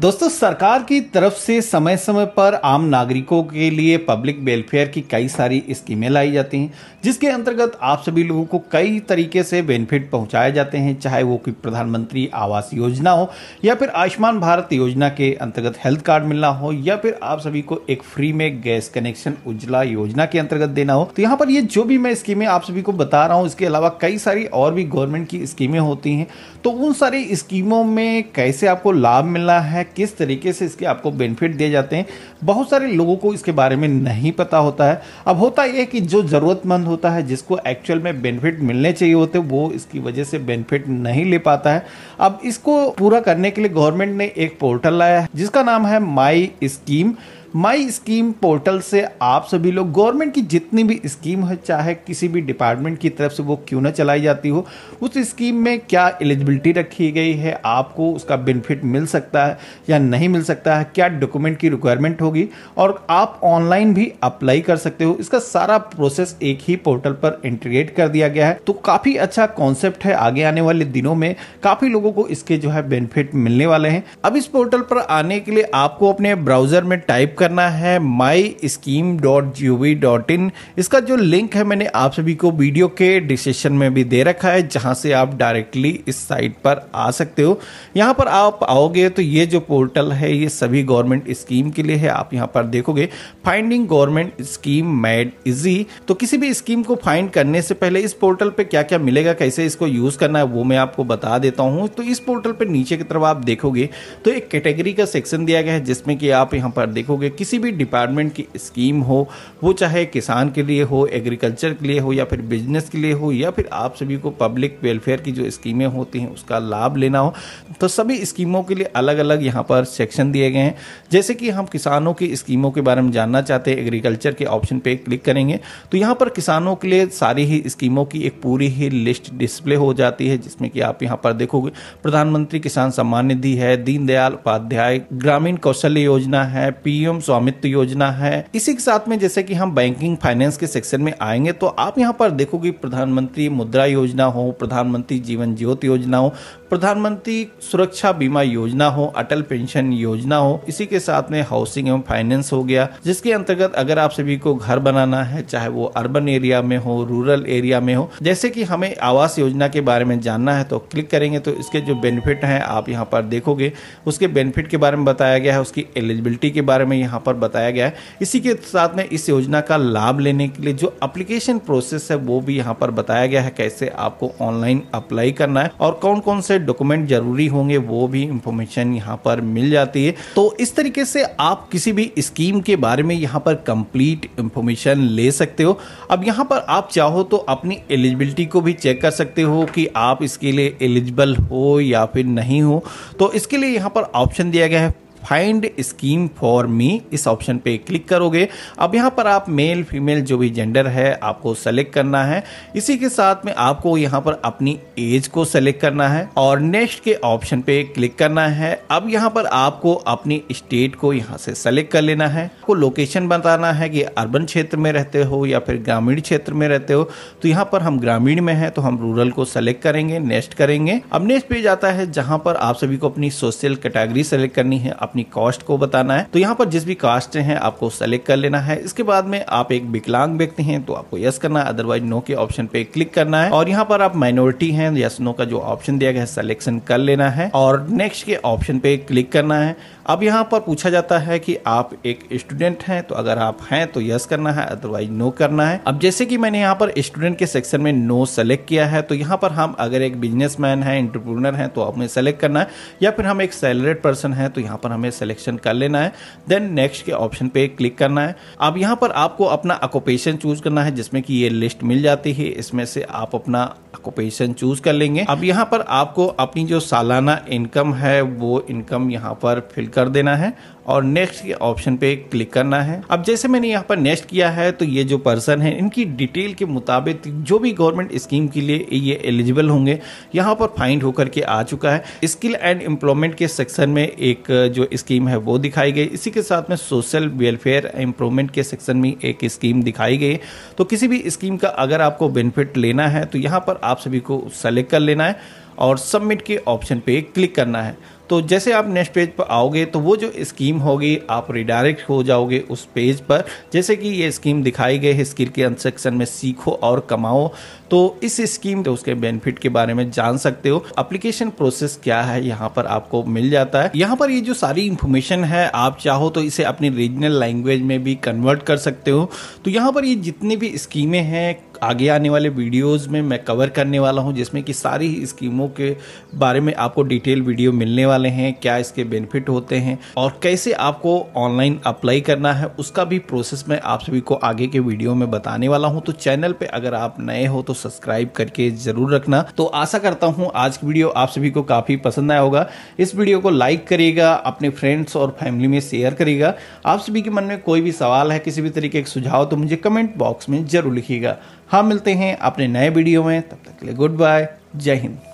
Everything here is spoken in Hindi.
दोस्तों सरकार की तरफ से समय समय पर आम नागरिकों के लिए पब्लिक वेलफेयर की कई सारी स्कीमें लाई जाती हैं जिसके अंतर्गत आप सभी लोगों को कई तरीके से बेनिफिट पहुंचाए जाते हैं चाहे वो कि प्रधानमंत्री आवास योजना हो या फिर आयुष्मान भारत योजना के अंतर्गत हेल्थ कार्ड मिलना हो या फिर आप सभी को एक फ्री में गैस कनेक्शन उज्ज्वला योजना के अंतर्गत देना हो तो यहाँ पर ये जो भी मैं स्कीमें आप सभी को बता रहा हूँ इसके अलावा कई सारी और भी गवर्नमेंट की स्कीमें होती हैं तो उन सारी स्कीमों में कैसे आपको लाभ मिलना है किस तरीके से इसके आपको बेनिफिट दिए जाते हैं बहुत सारे लोगों को इसके बारे में नहीं पता होता है अब होता यह कि जो ज़रूरतमंद होता है जिसको एक्चुअल में बेनिफिट मिलने चाहिए होते वो इसकी वजह से बेनिफिट नहीं ले पाता है अब इसको पूरा करने के लिए गवर्नमेंट ने एक पोर्टल लाया है जिसका नाम है my scheme my scheme portal से आप सभी लोग गवर्नमेंट की जितनी भी स्कीम है चाहे किसी भी डिपार्टमेंट की तरफ से वो क्यों ना चलाई जाती हो उस स्कीम में क्या एलिजिबिलिटी रखी गई है आपको उसका बेनिफिट मिल सकता है या नहीं मिल सकता है क्या डॉक्यूमेंट की रिक्वायरमेंट होगी और आप ऑनलाइन भी अप्लाई कर सकते हो इसका सारा प्रोसेस एक ही पोर्टल पर इंटीग्रेट कर दिया गया है तो काफ़ी अच्छा कॉन्सेप्ट है आगे आने वाले दिनों में काफ़ी लोगों को इसके जो है बेनिफिट मिलने वाले हैं अब इस पोर्टल पर आने के लिए आपको अपने ब्राउजर में टाइप करना है my scheme dot G O V dot in इसका जो लिंक है मैंने आप सभी को वीडियो के डिस्क्रिप्शन में भी दे रखा है जहां से आप डायरेक्टली इस साइट पर आ सकते हो यहां पर आप आओगे तो ये जो पोर्टल है ये सभी गवर्नमेंट स्कीम के लिए है आप यहां पर देखोगे finding government scheme made easy तो किसी भी स्कीम को फाइंड करने से पहले इस पोर्टल पर क्या क्या मिलेगा कैसे इसको यूज करना है वो मैं आपको बता देता हूँ तो इस पोर्टल पर नीचे की तरफ आप देखोगे तो एक कैटेगरी का सेक्शन दिया गया है जिसमें कि आप यहाँ पर देखोगे हुए किसी भी डिपार्टमेंट की स्कीम हो वो चाहे किसान के लिए हो एग्रीकल्चर के लिए हो या फिर बिजनेस के लिए हो या फिर आप सभी को पब्लिक वेलफेयर की जो स्कीमें होती हैं उसका लाभ लेना हो तो सभी स्कीमों के लिए अलग अलग यहाँ पर सेक्शन दिए गए हैं जैसे कि हम किसानों की स्कीमों के बारे में जानना चाहते हैं एग्रीकल्चर के ऑप्शन पर क्लिक करेंगे तो यहाँ पर किसानों के लिए सारी ही स्कीमों की एक पूरी ही लिस्ट डिस्प्ले हो जाती है जिसमें कि आप यहाँ पर देखोगे प्रधानमंत्री किसान सम्मान निधि है दीनदयाल उपाध्याय ग्रामीण कौशल्य योजना है पीएम एवं स्वामित्व योजना है इसी के साथ में जैसे कि हम बैंकिंग फाइनेंस के सेक्शन में आएंगे तो आप यहाँ पर देखोगे प्रधानमंत्री मुद्रा योजना हो प्रधानमंत्री जीवन ज्योति योजना हो प्रधानमंत्री सुरक्षा बीमा योजना हो अटल पेंशन योजना हो इसी के साथ में हाउसिंग एवं फाइनेंस हो गया जिसके अंतर्गत अगर आप सभी को घर बनाना है चाहे वो अर्बन एरिया में हो रूरल एरिया में हो जैसे कि हमें आवास योजना के बारे में जानना है तो क्लिक करेंगे तो इसके जो बेनिफिट हैं आप यहाँ पर देखोगे उसके बेनिफिट के बारे में बताया गया है उसकी एलिजिबिलिटी के बारे में यहाँ पर बताया गया है इसी के साथ में इस योजना का लाभ लेने के लिए जो अप्लीकेशन प्रोसेस है वो भी यहाँ पर बताया गया है कैसे आपको ऑनलाइन अप्लाई करना है और कौन कौन से डॉक्यूमेंट जरूरी होंगे वो भी इंफॉर्मेशन यहाँ पर मिल जाती है तो इस तरीके से आप किसी भी स्कीम के बारे में यहाँ पर कंप्लीट इंफॉर्मेशन ले सकते हो अब यहाँ पर आप चाहो तो अपनी एलिजिबिलिटी को भी चेक कर सकते हो कि आप इसके लिए एलिजिबल हो या फिर नहीं हो तो इसके लिए यहाँ पर ऑप्शन दिया गया है फाइंड स्कीम फॉर मी इस ऑप्शन पे क्लिक करोगे अब यहाँ पर आप मेल फीमेल जो भी जेंडर है आपको सेलेक्ट करना है इसी के साथ में आपको यहाँ पर अपनी एज को सेलेक्ट करना है और नेक्स्ट के ऑप्शन पे क्लिक करना है अब यहाँ पर आपको अपनी स्टेट को यहाँ से सेलेक्ट कर लेना है आपको लोकेशन बताना है कि अर्बन क्षेत्र में रहते हो या फिर ग्रामीण क्षेत्र में रहते हो तो यहाँ पर हम ग्रामीण में है तो हम रूरल को सेलेक्ट करेंगे नेक्स्ट करेंगे अब नेक्स्ट पेज आता है जहाँ पर आप सभी को अपनी सोशल कैटेगरी सेलेक्ट करनी है अपनी अपनी कॉस्ट को बताना है तो यहाँ पर जिस भी कास्ट है आपको सेलेक्ट कर लेना है इसके बाद में आप एक विकलांग व्यक्ति हैं तो आपको यस करना है अदरवाइज नो के ऑप्शन पे क्लिक करना है और यहाँ पर आप माइनॉरिटी हैं यस नो का जो ऑप्शन दिया गया है सिलेक्शन कर लेना है और नेक्स्ट के ऑप्शन पे क्लिक करना है अब यहाँ पर पूछा जाता है कि आप एक स्टूडेंट हैं तो अगर आप हैं तो यस करना है अदरवाइज नो करना है अब जैसे कि मैंने यहाँ पर स्टूडेंट के सेक्शन में नो सेलेक्ट किया है तो यहाँ पर हम अगर एक बिजनेसमैन है इंटरप्रूनर हैं तो हमें सेलेक्ट करना है या फिर हम एक सैलरेड पर्सन है तो यहाँ पर हमें सेलेक्शन कर लेना है देन नेक्स्ट के ऑप्शन पे क्लिक करना है अब यहाँ पर आपको अपना ऑक्यूपेशन चूज करना है जिसमें कि ये लिस्ट मिल जाती है इसमें से आप अपना ऑक्यूपेशन चूज कर लेंगे अब यहाँ पर आपको अपनी जो सालाना इनकम है वो इनकम यहाँ पर फिल कर देना है और नेक्स्ट के ऑप्शन पे क्लिक करना है अब जैसे मैंने यहाँ पर नेक्स्ट किया है तो ये जो पर्सन है इनकी डिटेल के मुताबिक जो भी गवर्नमेंट स्कीम के लिए ये एलिजिबल होंगे यहाँ पर फाइंड होकर के आ चुका है स्किल एंड एम्प्लॉयमेंट के सेक्शन में एक जो स्कीम है वो दिखाई गई इसी के साथ में सोशल वेलफेयर एम्प्लॉयमेंट के सेक्शन में एक स्कीम दिखाई गई तो किसी भी स्कीम का अगर आपको बेनिफिट लेना है तो यहाँ पर आप सभी को उसका लेकर लेना है और सबमिट के ऑप्शन पे क्लिक करना है तो जैसे आप नेक्स्ट पेज पर आओगे तो वो जो स्कीम होगी आप रिडायरेक्ट हो जाओगे उस पेज पर जैसे कि ये स्कीम दिखाई गई है स्किल के अंत सेक्शन में सीखो और कमाओ तो इस स्कीम तो उसके बेनिफिट के बारे में जान सकते हो अप्लीकेशन प्रोसेस क्या है यहाँ पर आपको मिल जाता है यहाँ पर ये जो सारी इंफॉर्मेशन है आप चाहो तो इसे अपनी रीजनल लैंग्वेज में भी कन्वर्ट कर सकते हो तो यहाँ पर ये जितनी भी स्कीमें हैं आगे आने वाले वीडियोज़ में मैं कवर करने वाला हूँ जिसमें कि सारी स्कीमों लाभों के बारे में आपको डिटेल वीडियो मिलने वाले हैं क्या इसके बेनिफिट होते हैं और कैसे आपको ऑनलाइन अप्लाई करना है उसका भी प्रोसेस मैं आप सभी को आगे के वीडियो में बताने वाला हूँ तो चैनल पर अगर आप नए हो तो सब्सक्राइब करके जरूर रखना तो आशा करता हूँ आज की वीडियो आप सभी को काफ़ी पसंद आया होगा इस वीडियो को लाइक करिएगा अपने फ्रेंड्स और फैमिली में शेयर करिएगा आप सभी के मन में कोई भी सवाल है किसी भी तरीके का सुझाव तो मुझे कमेंट बॉक्स में जरूर लिखिएगा हाँ मिलते हैं अपने नए वीडियो में तब तक के लिए गुड बाय जय हिंद